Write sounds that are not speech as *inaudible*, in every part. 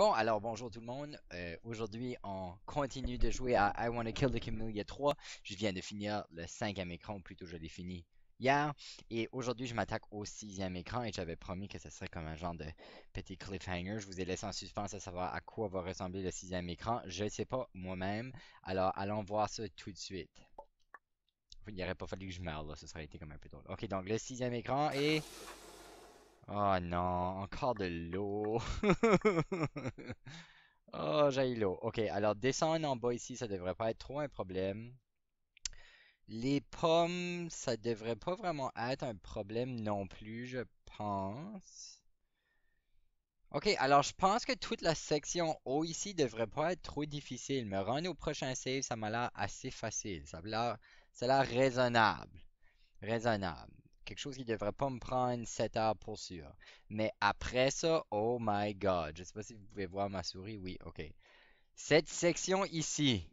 Bon, alors bonjour tout le monde. Euh, aujourd'hui, on continue de jouer à I Wanna Kill the Camellia 3. Je viens de finir le cinquième écran, ou plutôt je l'ai fini hier. Et aujourd'hui, je m'attaque au sixième écran et j'avais promis que ce serait comme un genre de petit cliffhanger. Je vous ai laissé en suspense à savoir à quoi va ressembler le sixième écran. Je sais pas moi-même. Alors, allons voir ça tout de suite. Il n'y aurait pas fallu que je meure, là. Ce serait été comme un peu drôle. Ok, donc le sixième écran est... Oh non, encore de l'eau. oh, *laughs* ah, j'ai l'eau. Ok, alors descendre en bas ici, ça devrait pas être trop un problème. Les pommes, ça devrait pas vraiment être un problème non plus, je pense. Ok, alors je pense que toute la section haut ici devrait pas être trop difficile. Me rendre au prochain save, ça m'a l'air assez facile. Ça a l'air raisonnable. Raisonnable quelque chose qui devrait pas me prendre 7 heures pour sûr. Mais après ça, oh my god. Je sais pas si vous pouvez voir ma souris. Oui, ok. Cette section ici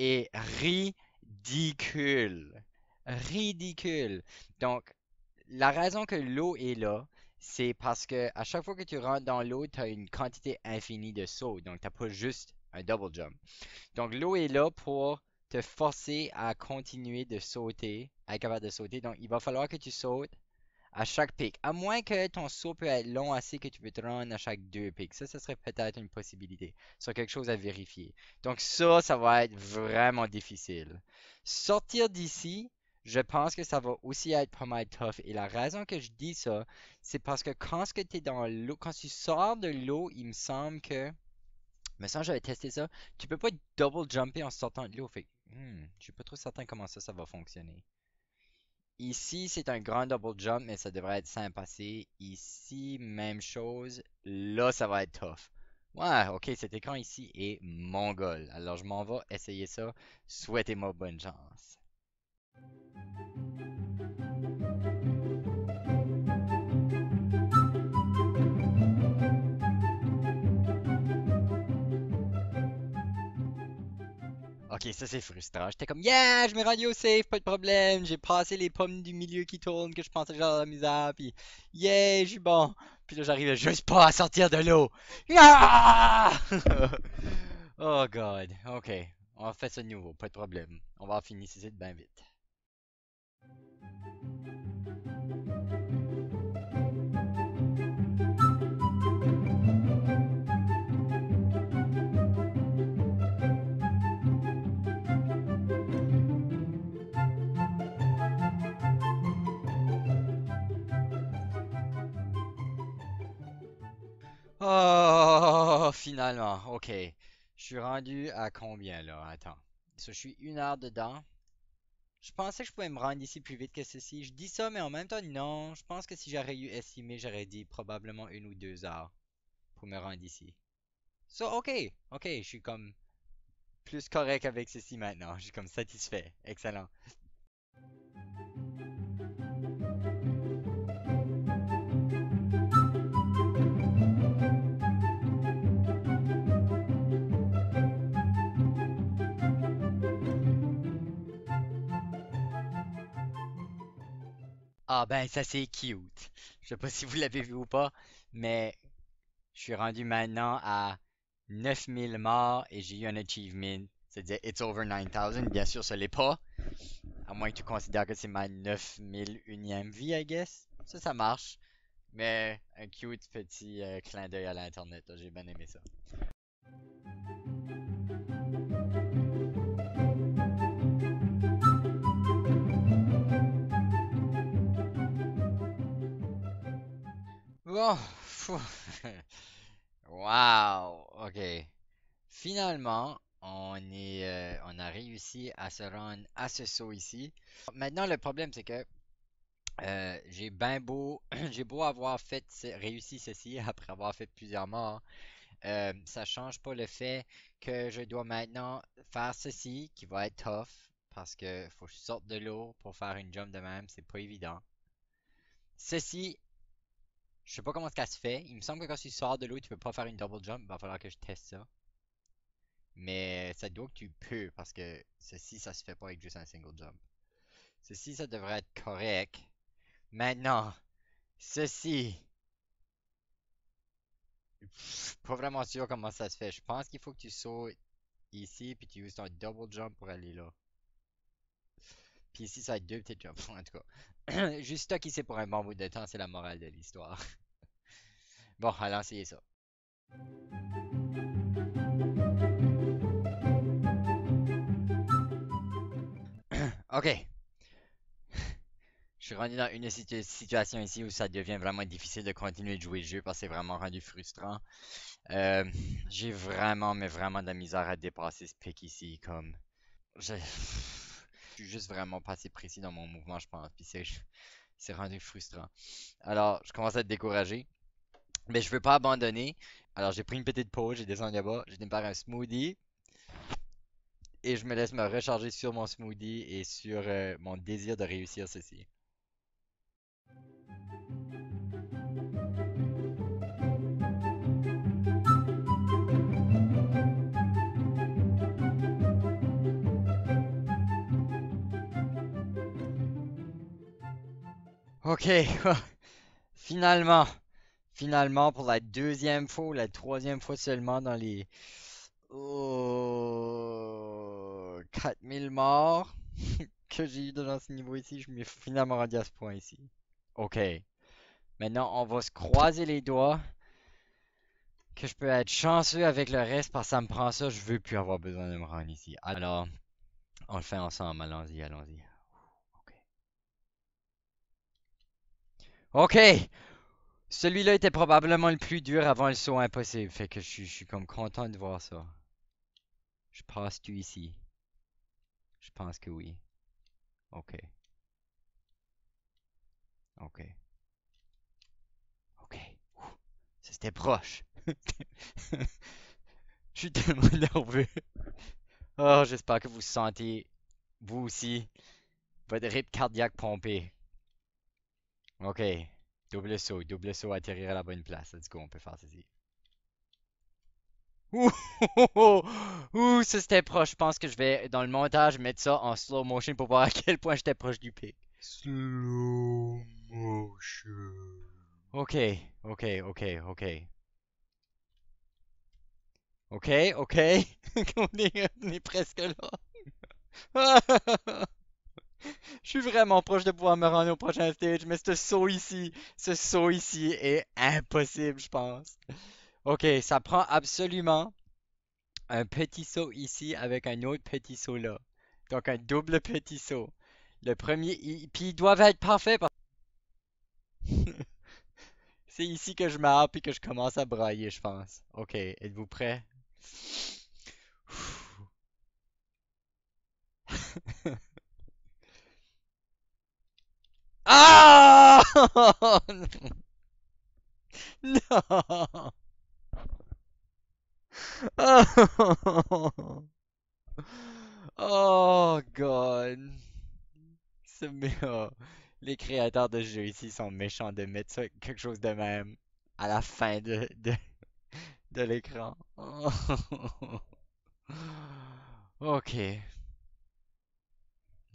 est ridicule. Ridicule. Donc, la raison que l'eau est là, c'est parce que à chaque fois que tu rentres dans l'eau, tu as une quantité infinie de sauts. Donc, tu pas juste un double jump. Donc, l'eau est là pour te forcer à continuer de sauter être capable de sauter. Donc, il va falloir que tu sautes à chaque pic. À moins que ton saut peut être long assez que tu peux te rendre à chaque deux pics. Ça, ce serait peut-être une possibilité. C'est quelque chose à vérifier. Donc ça, ça va être vraiment difficile. Sortir d'ici, je pense que ça va aussi être pas mal tough. Et la raison que je dis ça, c'est parce que quand ce que tu dans quand tu sors de l'eau, il me semble que... mais me j'avais testé ça. Tu peux pas double jumper en sortant de l'eau. Fait hmm, je suis pas trop certain comment ça, ça va fonctionner. Ici, c'est un grand double jump, mais ça devrait être simple passer. Ici, même chose. Là, ça va être tough. Ouais, ok, cet écran ici est mongol. Alors, je m'en vais essayer ça. Souhaitez-moi bonne chance. Ok, ça c'est frustrant. J'étais comme, yeah, je me rendu au safe, pas de problème. J'ai passé les pommes du milieu qui tournent que je pensais genre dans la misère, puis yeah, je suis bon. Puis là, j'arrivais juste pas à sortir de l'eau. *laughs* oh god, ok. On va faire ça de nouveau, pas de problème. On va en finir c'est de bien vite. Oh, finalement, ok. Je suis rendu à combien là Attends. je suis une heure dedans. Je pensais que je pouvais me rendre ici plus vite que ceci. Je dis ça, mais en même temps, non. Je pense que si j'avais eu estimé, j'aurais dit probablement une ou deux heures pour me rendre ici. So, ok, ok, je suis comme plus correct avec ceci maintenant. Je suis comme satisfait. Excellent. Ah ben ça c'est cute. Je sais pas si vous l'avez vu ou pas, mais je suis rendu maintenant à 9000 morts et j'ai eu un achievement. C'est-à-dire it's over 9000. Bien sûr, ce l'est pas. À moins que tu considères que c'est ma 9001ème vie, I guess. Ça, ça marche. Mais un cute petit euh, clin d'œil à l'internet. J'ai bien aimé ça. *laughs* wow! OK. Finalement, on, est, euh, on a réussi à se rendre à ce saut ici. Maintenant, le problème, c'est que euh, j'ai bien beau, *clears throat* j'ai beau avoir fait réussi ceci *laughs* après avoir fait plusieurs morts. Euh, ça change pas le fait que je dois maintenant faire ceci qui va être tough parce que faut que je sorte de l'eau pour faire une jump de même, c'est pas évident. Ceci je sais pas comment ça se fait. Il me semble que quand tu sors de l'eau, tu peux pas faire une double jump. va falloir que je teste ça. Mais ça doit que tu peux, parce que ceci, ça se fait pas avec juste un single jump. Ceci, ça devrait être correct. Maintenant, ceci. Je pas vraiment sûr comment ça se fait. Je pense qu'il faut que tu sautes ici, puis tu uses ton double jump pour aller là. Puis ici, ça a deux petites jumps, *laughs* en tout cas. *clears throat* Juste toi qui c'est pour un bon bout de temps, c'est la morale de l'histoire. *laughs* bon, allons essayez ça. *clears throat* ok. Je suis rendu dans une situation ici où ça devient vraiment difficile de continuer de jouer le jeu parce que c'est vraiment rendu frustrant. Euh, j'ai vraiment, mais vraiment de la misère à dépasser ce pic ici, comme... Je suis juste vraiment pas assez précis dans mon mouvement, je pense. Puis c'est *laughs* rendu frustrant. Alors, je commence à être découragé. Mais je veux pas abandonner. Alors, j'ai pris une petite pause, j'ai descendu là-bas, j'ai démarré un smoothie. Et je me laisse me recharger sur mon smoothie et sur euh, mon désir de réussir ceci. Ok, *laughs* finalement, finalement, pour la deuxième fois ou la troisième fois seulement dans les 4000 morts *laughs* que j'ai eu dans ce niveau ici, je me finalement rendu à ce point ici. Ok, maintenant on va se croiser les doigts que je peux être chanceux avec le reste parce que ça me prend ça, je veux plus avoir besoin de me rendre ici. Alors, on le fait ensemble, allons-y, allons-y. OK! Celui-là était probablement le plus dur avant le saut impossible. Fait que je, suis comme content de voir ça. Je passe-tu ici? Je pense que oui. OK. OK. OK. C'était proche. *laughs* je suis tellement nerveux. Oh, j'espère que vous sentez, vous aussi, votre rythme cardiaque pompé. Ok. Double saut. Double saut, atterrir à la bonne place. Let's go, on peut faire ceci. Ouh, *laughs* Ouh ça c'était proche. Je pense que je vais, dans le montage, mettre ça en slow motion pour voir à quel point j'étais proche du pic. Slow motion. Ok, ok, ok, ok. Ok, ok. *laughs* on, est, on est presque là. *laughs* Je suis vraiment proche de pouvoir me rendre au prochain stage, mais ce saut ici, ce saut ici est impossible, je pense. Ok, ça prend absolument un petit saut ici avec un autre petit saut là. Donc un double petit saut. Le premier, puis ils doivent être parfaits. *laughs* C'est ici que je m'arrête et que je commence à brailler, je pense. Ok, êtes-vous prêts? *laughs* *laughs* Ah *laughs* Non *laughs* Oh, god C'est Les créateurs de jeux ici sont méchants de mettre ça, quelque chose de même à la fin de, de, l'écran. Oh. *laughs* Ok.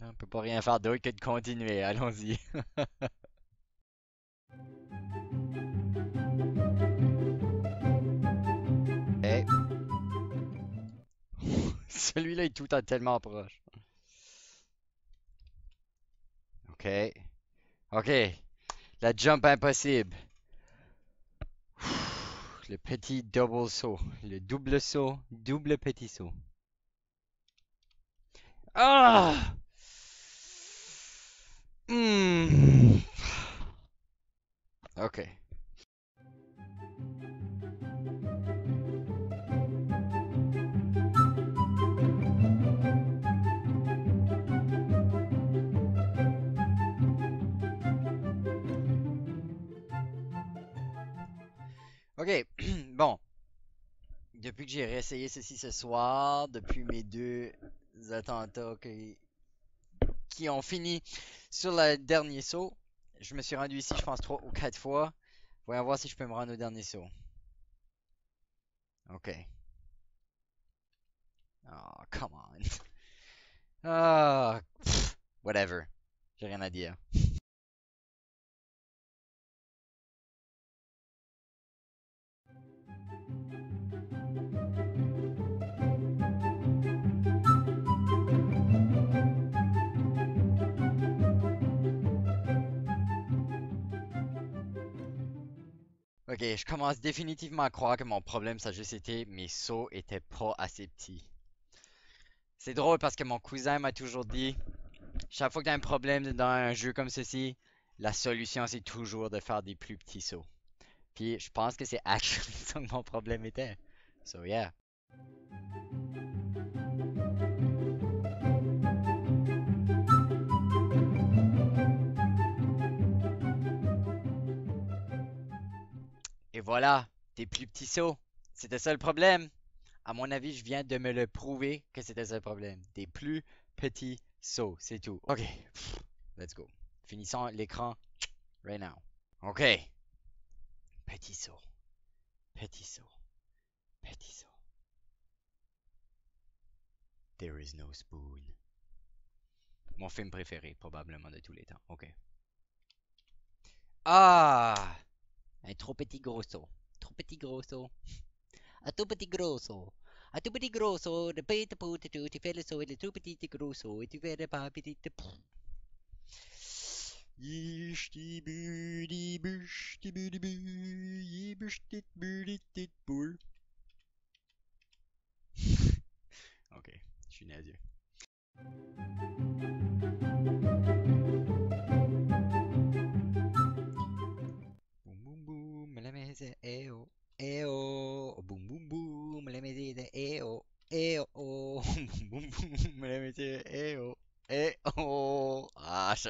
On peut pas rien faire d'autre que de continuer, allons-y. *laughs* *laughs* Celui-là est tout à tellement proche. Ok. Ok. La jump impossible. Le petit double saut. Le double saut. Double petit saut. Ah! Hmm. Ok. OK. *clears throat* bon. Depuis que j'ai réessayé ceci ce soir, depuis mes deux attentats qui, qui ont fini sur le dernier saut, je me suis rendu ici, je pense, 3 ou quatre fois. Voyons voir si je peux me rendre au dernier saut. Ok. Oh, come on. *laughs* Ah, whatever. J'ai rien à dire. Ok, je commence définitivement à croire que mon problème, ça a juste été mes sauts étaient pas assez petits. C'est drôle parce que mon cousin m'a toujours dit chaque fois que t'as un problème dans un jeu comme ceci, la solution c'est toujours de faire des plus petits sauts. Puis je pense que c'est actually *laughs* ça que mon problème était. So yeah. voilà, des plus petits sauts. C'était ça le problème. À mon avis, je viens de me le prouver que c'était ça le problème. Des plus petits sauts, c'est tout. Ok, let's go. Finissons l'écran right now. Ok. Petit saut. Petit saut. Petit saut. There is no spoon. Mon film préféré, probablement de tous les temps. Ok. Ah! Ein Truppe di Grosso. Truppe di Grosso. A Truppe di Grosso. A Truppe di Grosso. De Peter Pute du, die Fälle so, die Truppe di Grosso. Die Fälle Papi di Ich die Büdi, büsch, die Büdi, bü, büsch, dit, büdi, dit, bull. *laughs* okay, Chinesien.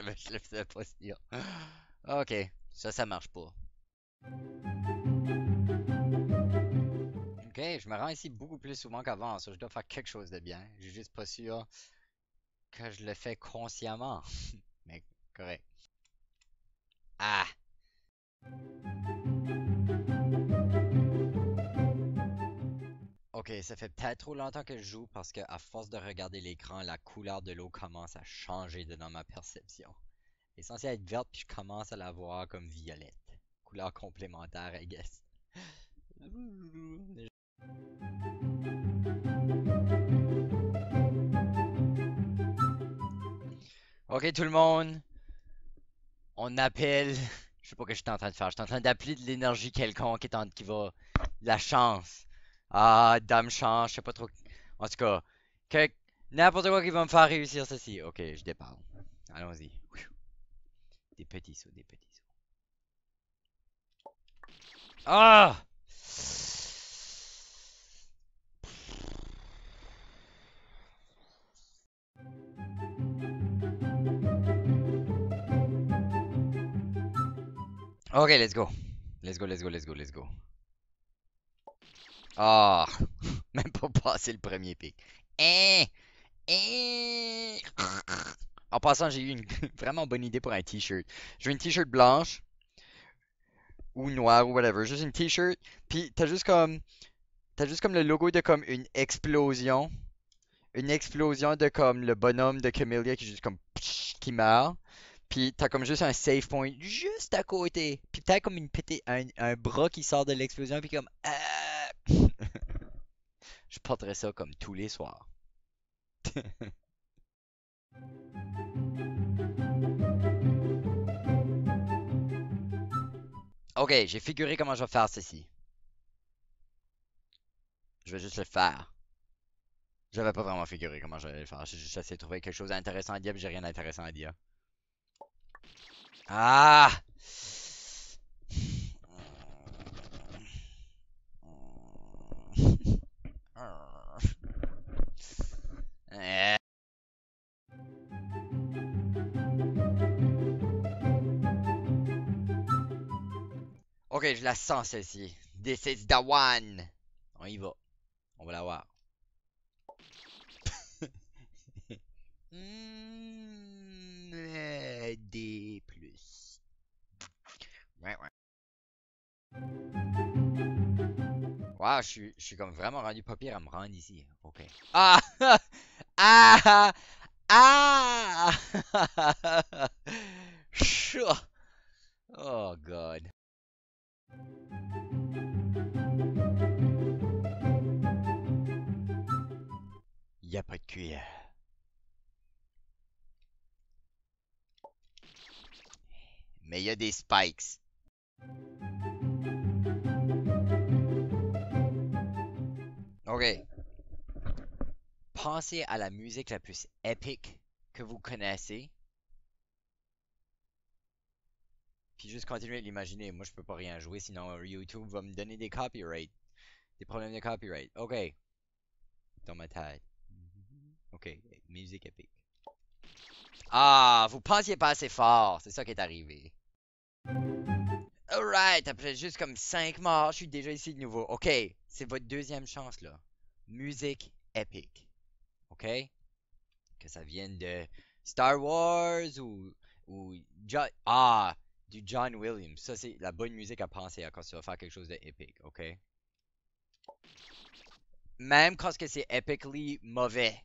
je le pas sûr. Ok, ça, ça marche pas. Ok, je me rends ici beaucoup plus souvent qu'avant, je dois faire quelque chose de bien. Je suis juste pas sûr que je le fais consciemment. *laughs* Mais correct. Ok, ça fait peut-être trop longtemps que je joue parce que à force de regarder l'écran, la couleur de l'eau commence à changer dans ma perception. Elle est censée être verte puis je commence à la voir comme violette. Couleur complémentaire, I guess. Ok tout le monde, on appelle. Je sais pas ce que je suis en train de faire. Je suis en train d'appeler de l'énergie quelconque qui, qui va la chance. Ah, dame change, je sais pas trop. En tout cas, n'importe quoi qui va me faire réussir ceci. Ok, je déparle. Allons-y. Des petits sauts, des petits sauts. Ah! Ok, let's go. Let's go, let's go, let's go, let's go. Ah, *laughs* même pas passé le premier pic. Eh! En passant, j'ai eu une *laughs* vraiment bonne idée pour un t-shirt. Je veux une t-shirt blanche ou noire ou whatever. Juste une t-shirt. Puis t'as juste comme t'as juste comme le logo de comme une explosion, une explosion de comme le bonhomme de Camellia qui juste comme qui meurt. Puis t'as comme juste un save point juste à côté. Puis t'as comme une pété, un, bras qui sort de l'explosion puis comme. Ah, je porterai ça comme tous les soirs. *laughs* ok, j'ai figuré comment je vais faire ceci. Je vais juste le faire. J'avais pas vraiment figuré comment vais le faire. J'ai juste essayé de trouver quelque chose d'intéressant à dire, j'ai rien d'intéressant à dire. Ah! Euh. Ok, je la sens celle-ci. This is the one. On y va. On va la voir. *laughs* mmh, D plus. Ouais, ouais. Wow, je suis comme vraiment rendu papier à me rendre ici. Ok. Ah! *laughs* ah, ah, sure. *laughs* Oh God. Y a pas de cuillère. Mais y a des spikes. Ok. Pensez à la musique la plus épique que vous connaissez. Puis juste continuez à l'imaginer. Moi, je peux pas rien jouer, sinon euh, YouTube va me donner des copyrights. Des problèmes de copyright. OK. Dans ma tête. OK. Musique épique. Ah, vous pensiez pas assez fort. C'est ça qui est arrivé. Alright, après juste comme 5 morts, je suis déjà ici de nouveau. OK, c'est votre deuxième chance, là. Musique épique. OK? Que ça vienne de Star Wars ou, ou ah, du John Williams. Ça, c'est la bonne musique à penser quand tu vas faire quelque chose d'épique, OK? Même quand c'est épiquement mauvais,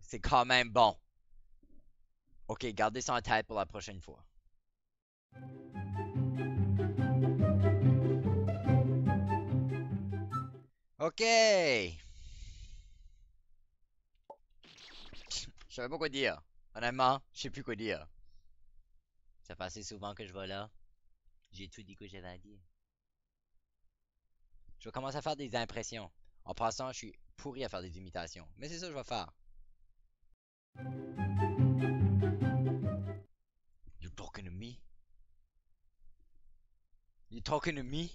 c'est quand même bon. OK, gardez ça en tête pour la prochaine fois. OK! je savais pas quoi dire. Honnêtement, je sais plus quoi dire. Ça fait assez souvent que je vois là. J'ai tout dit que j'avais à dire. Je commence commencer à faire des impressions. En passant, je suis pourri à faire des imitations. Mais c'est ça que je vais faire. You talking to me? You talking to me?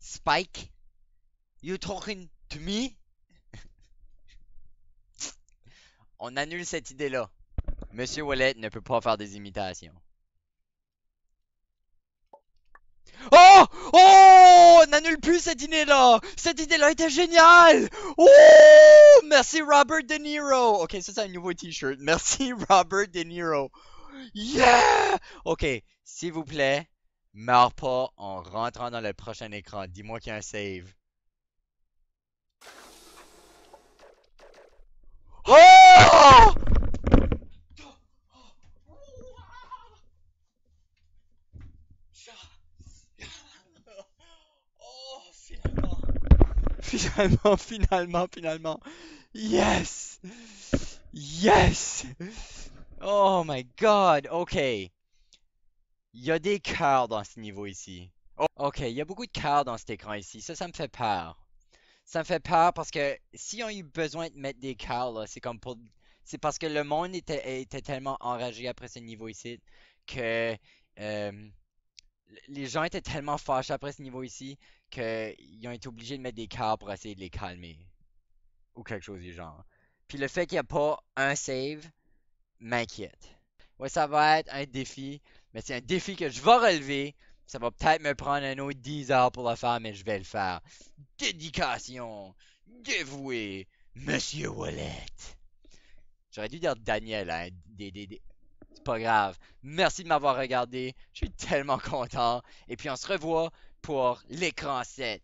Spike? You talking to me? On annule cette idée-là. Monsieur Wallet ne peut pas faire des imitations. Oh! Oh! On annule plus cette idée-là! Cette idée-là était géniale! Oh! Merci Robert De Niro! Ok, ça c'est un nouveau t-shirt. *laughs* Merci Robert De Niro. Yeah! Ok, s'il vous plaît, meurs pas en rentrant dans le prochain écran. Dis-moi qu'il y a un save. Oh Finalement, finalement, finalement. Yes! Yes! Oh my god, ok. Il y a des cœurs dans ce niveau ici. Oh. Ok, il y a beaucoup de cœurs dans cet écran ici. Ça, ça me fait peur ça me fait peur parce que s'ils ont eu besoin de mettre des cars, c'est comme pour. C'est parce que le monde était, tellement enragé après ce niveau ici que. Euh, les gens étaient tellement fâchés après ce niveau ici qu'ils ont été obligés de mettre des cars pour essayer de les calmer. Ou quelque chose du genre. Puis le fait qu'il n'y a pas un save m'inquiète. Ouais, ça va être un défi, mais c'est un défi que je vais relever. Ça va peut-être me prendre un autre 10 heures pour le faire, mais je vais le faire. Dédication, dévoué, Monsieur Wallet. J'aurais dû dire Daniel, hein. C'est pas grave. Merci de m'avoir regardé. Je suis tellement content. Et puis on se revoit pour l'écran 7.